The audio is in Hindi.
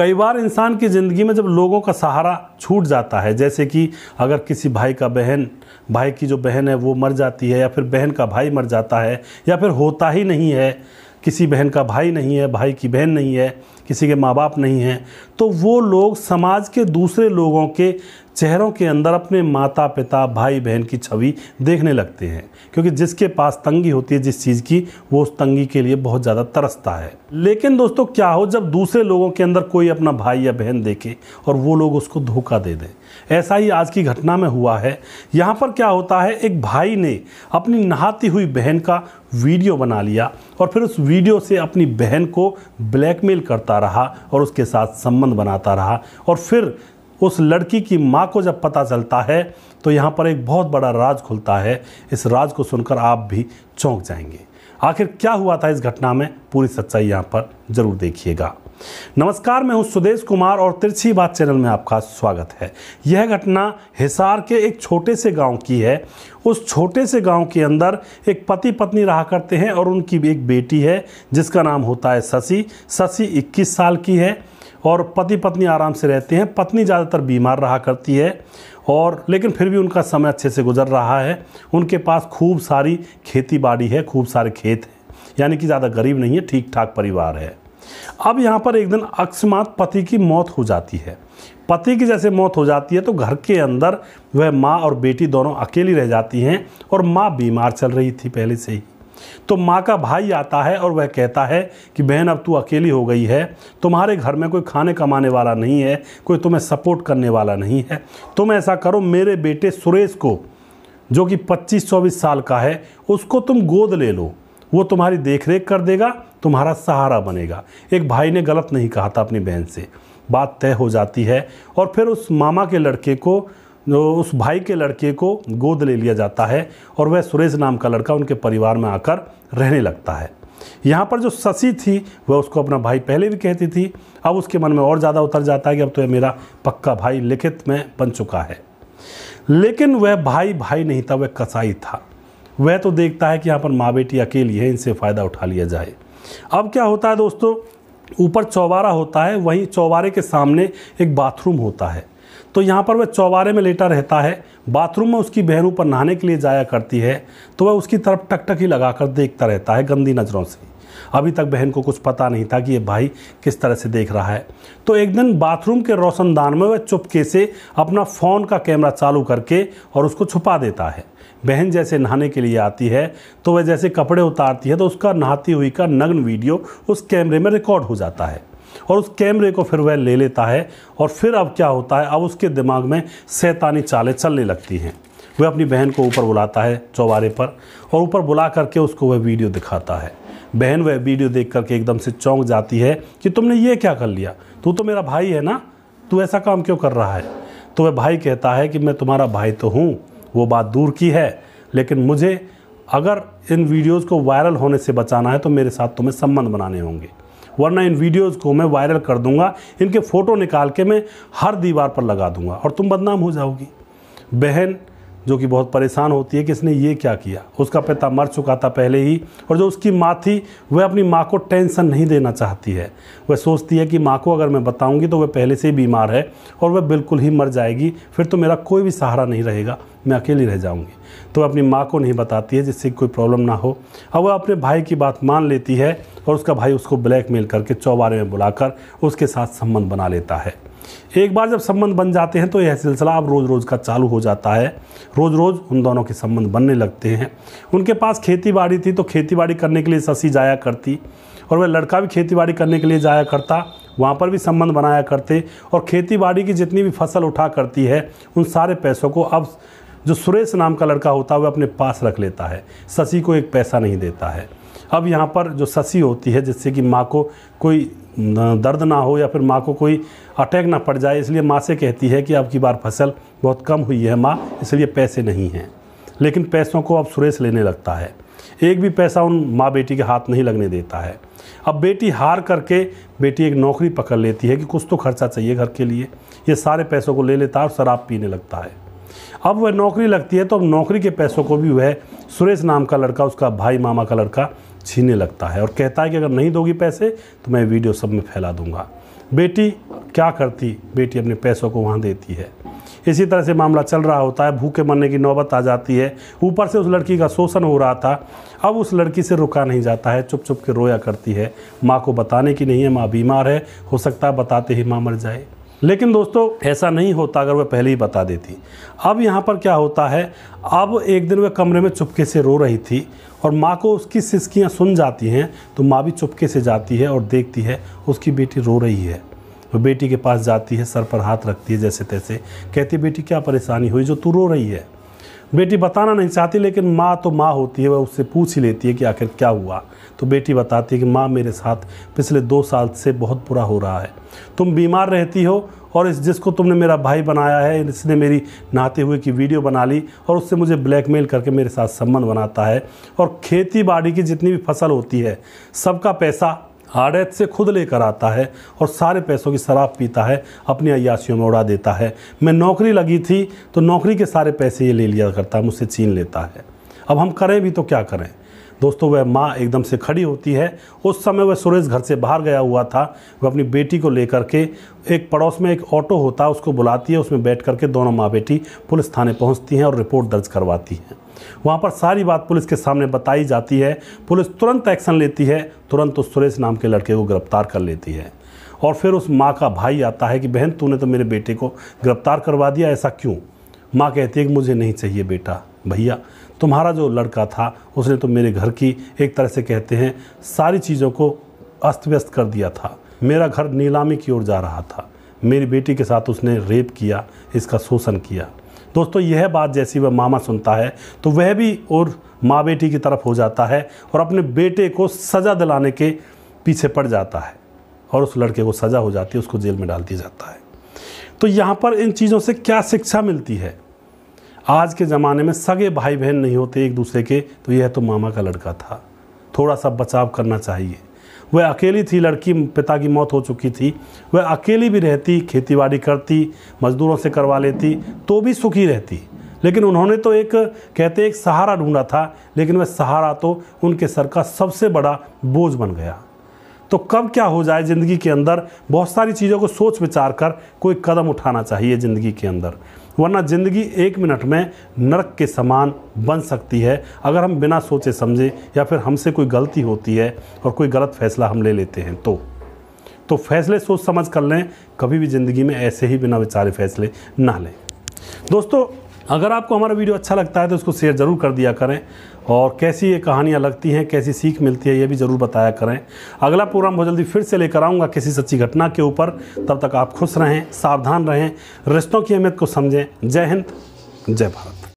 कई बार इंसान की ज़िंदगी में जब लोगों का सहारा छूट जाता है जैसे कि अगर किसी भाई का बहन भाई की जो बहन है वो मर जाती है या फिर बहन का भाई मर जाता है या फिर होता ही नहीं है किसी बहन का भाई नहीं है भाई की बहन नहीं है किसी के माँ बाप नहीं हैं तो वो लोग समाज के दूसरे लोगों के चेहरों के अंदर अपने माता पिता भाई बहन की छवि देखने लगते हैं क्योंकि जिसके पास तंगी होती है जिस चीज़ की वो उस तंगी के लिए बहुत ज़्यादा तरसता है लेकिन दोस्तों क्या हो जब दूसरे लोगों के अंदर कोई अपना भाई या बहन देखे और वो लोग उसको धोखा दे दें ऐसा ही आज की घटना में हुआ है यहाँ पर क्या होता है एक भाई ने अपनी नहाती हुई बहन का वीडियो बना लिया और फिर उस वीडियो से अपनी बहन को ब्लैकमेल करता रहा और उसके साथ संबंध बनाता रहा और फिर उस लड़की की माँ को जब पता चलता है तो यहाँ पर एक बहुत बड़ा राज खुलता है इस राज को सुनकर आप भी चौंक जाएंगे आखिर क्या हुआ था इस घटना में पूरी सच्चाई यहाँ पर जरूर देखिएगा नमस्कार मैं हूँ सुदेश कुमार और तिरछी बात चैनल में आपका स्वागत है यह घटना हिसार के एक छोटे से गांव की है उस छोटे से गांव के अंदर एक पति पत्नी रहा करते हैं और उनकी एक बेटी है जिसका नाम होता है शशि शशि 21 साल की है और पति पत्नी आराम से रहते हैं पत्नी ज़्यादातर बीमार रहा करती है और लेकिन फिर भी उनका समय अच्छे से गुजर रहा है उनके पास खूब सारी खेती बाड़ी है खूब सारे खेत हैं यानी कि ज़्यादा गरीब नहीं है ठीक ठाक परिवार है अब यहाँ पर एक दिन अकस्मात पति की मौत हो जाती है पति की जैसे मौत हो जाती है तो घर के अंदर वह माँ और बेटी दोनों अकेली रह जाती हैं और माँ बीमार चल रही थी पहले से ही तो माँ का भाई आता है और वह कहता है कि बहन अब तू अकेली हो गई है तुम्हारे घर में कोई खाने कमाने वाला नहीं है कोई तुम्हें सपोर्ट करने वाला नहीं है तुम ऐसा करो मेरे बेटे सुरेश को जो कि 25-24 साल का है उसको तुम गोद ले लो वो तुम्हारी देख कर देगा तुम्हारा सहारा बनेगा एक भाई ने गलत नहीं कहा था अपनी बहन से बात तय हो जाती है और फिर उस मामा के लड़के को उस भाई के लड़के को गोद ले लिया जाता है और वह सुरेश नाम का लड़का उनके परिवार में आकर रहने लगता है यहाँ पर जो शशि थी वह उसको अपना भाई पहले भी कहती थी अब उसके मन में और ज़्यादा उतर जाता है कि अब तो यह मेरा पक्का भाई लिखित में बन चुका है लेकिन वह भाई भाई नहीं था वह कसाई था वह तो देखता है कि यहाँ पर माँ बेटी अकेली है इनसे फ़ायदा उठा लिया जाए अब क्या होता है दोस्तों ऊपर चौबारा होता है वहीं चौबारे के सामने एक बाथरूम होता है तो यहाँ पर वह चौबारे में लेटा रहता है बाथरूम में उसकी बहनों पर नहाने के लिए जाया करती है तो वह उसकी तरफ टकटक ही लगाकर देखता रहता है गंदी नज़रों से अभी तक बहन को कुछ पता नहीं था कि ये भाई किस तरह से देख रहा है तो एक दिन बाथरूम के रोशनदान में वह चुपके से अपना फ़ोन का कैमरा चालू करके और उसको छुपा देता है बहन जैसे नहाने के लिए आती है तो वह जैसे कपड़े उतारती है तो उसका नहाती हुई का नग्न वीडियो उस कैमरे में रिकॉर्ड हो जाता है और उस कैमरे को फिर वह ले लेता है और फिर अब क्या होता है अब उसके दिमाग में सैतानी चालें चलने लगती हैं वह अपनी बहन को ऊपर बुलाता है चौबारे पर और ऊपर बुला करके उसको वह वीडियो दिखाता है बहन वह वीडियो देख करके एकदम से चौंक जाती है कि तुमने ये क्या कर लिया तू तो मेरा भाई है ना तू ऐसा काम क्यों कर रहा है तो वह भाई कहता है कि मैं तुम्हारा भाई तो हूँ वो बात दूर की है लेकिन मुझे अगर इन वीडियोज़ को वायरल होने से बचाना है तो मेरे साथ तुम्हें संबंध बनाने होंगे वरना इन वीडियोज़ को मैं वायरल कर दूंगा इनके फ़ोटो निकाल के मैं हर दीवार पर लगा दूंगा और तुम बदनाम हो जाओगी बहन जो कि बहुत परेशान होती है कि इसने ये क्या किया उसका पिता मर चुका था पहले ही और जो उसकी माँ थी वह अपनी माँ को टेंशन नहीं देना चाहती है वह सोचती है कि माँ को अगर मैं बताऊँगी तो वह पहले से ही बीमार है और वह बिल्कुल ही मर जाएगी फिर तो मेरा कोई भी सहारा नहीं रहेगा मैं अकेली रह जाऊँगी तो वह अपनी माँ को नहीं बताती है जिससे कोई प्रॉब्लम ना हो अब वह अपने भाई की बात मान लेती है और उसका भाई उसको ब्लैकमेल करके चौबारे में बुलाकर उसके साथ संबंध बना लेता है एक बार जब संबंध बन जाते हैं तो यह सिलसिला अब रोज़ रोज़ का चालू हो जाता है रोज़ रोज़ उन दोनों के संबंध बनने लगते हैं उनके पास खेती बाड़ी थी तो खेती बाड़ी करने के लिए शशि जाया करती और वह लड़का भी खेती बाड़ी करने के लिए जाया करता वहाँ पर भी संबंध बनाया करते और खेती बाड़ी की जितनी भी फसल उठा करती है उन सारे पैसों को अब जो सुरेश नाम का लड़का होता है वह अपने पास रख लेता है शशि को एक पैसा नहीं देता है अब यहाँ पर जो ससी होती है जिससे कि माँ को कोई दर्द ना हो या फिर माँ को कोई अटैक ना पड़ जाए इसलिए माँ से कहती है कि अब की बार फसल बहुत कम हुई है माँ इसलिए पैसे नहीं हैं लेकिन पैसों को अब सुरेश लेने लगता है एक भी पैसा उन माँ बेटी के हाथ नहीं लगने देता है अब बेटी हार करके बेटी एक नौकरी पकड़ लेती है कि कुछ तो खर्चा चाहिए घर के लिए ये सारे पैसों को ले लेता है और शराब पीने लगता है अब वह नौकरी लगती है तो अब नौकरी के पैसों को भी वह सुरेश नाम का लड़का उसका भाई मामा का लड़का छीने लगता है और कहता है कि अगर नहीं दोगी पैसे तो मैं वीडियो सब में फैला दूंगा बेटी क्या करती बेटी अपने पैसों को वहाँ देती है इसी तरह से मामला चल रहा होता है भूखे मरने की नौबत आ जाती है ऊपर से उस लड़की का शोषण हो रहा था अब उस लड़की से रुका नहीं जाता है चुप चुप के रोया करती है माँ को बताने की नहीं है माँ बीमार है हो सकता है बताते ही माँ मर जाए लेकिन दोस्तों ऐसा नहीं होता अगर वह पहले ही बता देती अब यहाँ पर क्या होता है अब एक दिन वह कमरे में चुपके से रो रही थी और माँ को उसकी सिसकियाँ सुन जाती हैं तो माँ भी चुपके से जाती है और देखती है उसकी बेटी रो रही है वो बेटी के पास जाती है सर पर हाथ रखती है जैसे तैसे कहती बेटी क्या परेशानी हुई जो तू रो रही है बेटी बताना नहीं चाहती लेकिन माँ तो माँ होती है वह उससे पूछ ही लेती है कि आखिर क्या हुआ तो बेटी बताती है कि माँ मेरे साथ पिछले दो साल से बहुत बुरा हो रहा है तुम बीमार रहती हो और इस जिसको तुमने मेरा भाई बनाया है इसने मेरी नहाते हुए की वीडियो बना ली और उससे मुझे ब्लैकमेल करके मेरे साथ संबंध बनाता है और खेती बाड़ी की जितनी भी फसल होती है सबका पैसा आड़ैत से खुद लेकर आता है और सारे पैसों की शराब पीता है अपनी अयाशियों में उड़ा देता है मैं नौकरी लगी थी तो नौकरी के सारे पैसे ये ले लिया करता मुझसे छीन लेता है अब हम करें भी तो क्या करें दोस्तों वह माँ एकदम से खड़ी होती है उस समय वह सुरेश घर से बाहर गया हुआ था वह अपनी बेटी को लेकर के एक पड़ोस में एक ऑटो होता है उसको बुलाती है उसमें बैठ करके दोनों माँ बेटी पुलिस थाने पहुँचती हैं और रिपोर्ट दर्ज करवाती हैं वहाँ पर सारी बात पुलिस के सामने बताई जाती है पुलिस तुरंत एक्शन लेती है तुरंत उस सुरेश नाम के लड़के को गिरफ्तार कर लेती है और फिर उस माँ का भाई आता है कि बहन तूने तो मेरे बेटे को गिरफ्तार करवा दिया ऐसा क्यों माँ कहती है कि मुझे नहीं चाहिए बेटा भैया तुम्हारा जो लड़का था उसने तो मेरे घर की एक तरह से कहते हैं सारी चीज़ों को अस्त व्यस्त कर दिया था मेरा घर नीलामी की ओर जा रहा था मेरी बेटी के साथ उसने रेप किया इसका शोषण किया दोस्तों यह बात जैसी वह मामा सुनता है तो वह भी और माँ बेटी की तरफ हो जाता है और अपने बेटे को सज़ा दिलाने के पीछे पड़ जाता है और उस लड़के को सज़ा हो जाती है उसको जेल में डाल दिया जाता है तो यहाँ पर इन चीज़ों से क्या शिक्षा मिलती है आज के ज़माने में सगे भाई बहन नहीं होते एक दूसरे के तो यह तो मामा का लड़का था थोड़ा सा बचाव करना चाहिए वह अकेली थी लड़की पिता की मौत हो चुकी थी वह अकेली भी रहती खेतीबाड़ी करती मजदूरों से करवा लेती तो भी सुखी रहती लेकिन उन्होंने तो एक कहते एक सहारा ढूंढा था लेकिन वह सहारा तो उनके सर का सबसे बड़ा बोझ बन गया तो कब क्या हो जाए ज़िंदगी के अंदर बहुत सारी चीज़ों को सोच विचार कर कोई कदम उठाना चाहिए ज़िंदगी के अंदर वरना ज़िंदगी एक मिनट में नरक के समान बन सकती है अगर हम बिना सोचे समझे या फिर हमसे कोई गलती होती है और कोई गलत फैसला हम ले लेते हैं तो तो फैसले सोच समझ कर लें कभी भी ज़िंदगी में ऐसे ही बिना विचारे फैसले ना लें दोस्तों अगर आपको हमारा वीडियो अच्छा लगता है तो उसको शेयर ज़रूर कर दिया करें और कैसी ये कहानियाँ लगती हैं कैसी सीख मिलती है ये भी ज़रूर बताया करें अगला प्रोग्राम बहुत जल्दी फिर से लेकर आऊँगा किसी सच्ची घटना के ऊपर तब तक आप खुश रहें सावधान रहें रिश्तों की अहमियत को समझें जय हिंद जय भारत